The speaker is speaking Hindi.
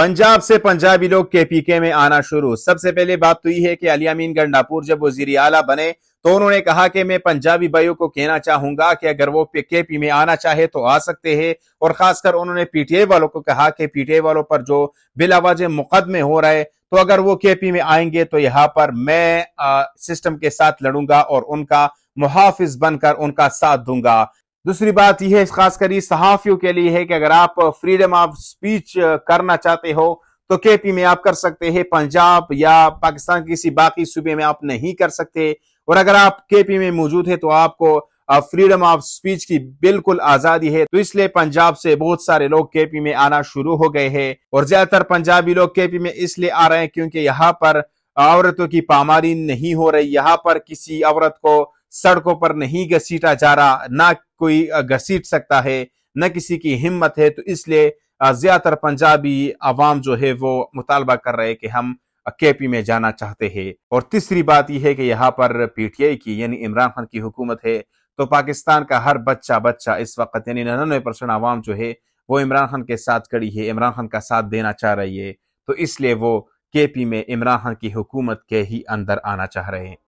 पंजाब से पंजाबी लोग केपीके में आना शुरू सबसे पहले बात तो यह है कि अमीन गंडापुर जब वजीर आला बने तो उन्होंने कहा कि मैं पंजाबी भाइयों को कहना चाहूंगा कि अगर वो केपी में आना चाहे तो आ सकते हैं और खासकर उन्होंने पीटीआई वालों को कहा कि पीटीआई वालों पर जो बिलावाज मुकदमे हो रहे तो अगर वो केपी में आएंगे तो यहाँ पर मैं आ, सिस्टम के साथ लड़ूंगा और उनका मुहाफिज बनकर उनका साथ दूंगा दूसरी बात यह है खासकर सहाफियों के लिए है कि अगर आप फ्रीडम ऑफ स्पीच करना चाहते हो तो केपी में आप कर सकते हैं पंजाब या पाकिस्तान किसी बाकी सूबे में आप नहीं कर सकते और अगर आप केपी में मौजूद है तो आपको फ्रीडम ऑफ स्पीच की बिल्कुल आजादी है तो इसलिए पंजाब से बहुत सारे लोग केपी में आना शुरू हो गए हैं और ज्यादातर पंजाबी लोग केपी में इसलिए आ रहे हैं क्योंकि यहाँ पर औरतों की पामारी नहीं हो रही यहाँ पर किसी औरत को सड़कों पर नहीं घसीटा जा रहा ना कोई घसीट सकता है न किसी की हिम्मत है तो इसलिए ज़्यादातर पंजाबी आवाम जो है वो मुतालबा कर रहे हैं कि हम केपी में जाना चाहते हैं और तीसरी बात यह है कि यहाँ पर पीटीआई की यानी इमरान खान की हुकूमत है तो पाकिस्तान का हर बच्चा बच्चा इस वक्त यानी नन्यानवे परसेंट आवाम जो है वो इमरान खान के साथ खड़ी है इमरान खान का साथ देना चाह रही है तो इसलिए वो केपी में इमरान खान की हुकूमत के ही अंदर आना चाह रहे हैं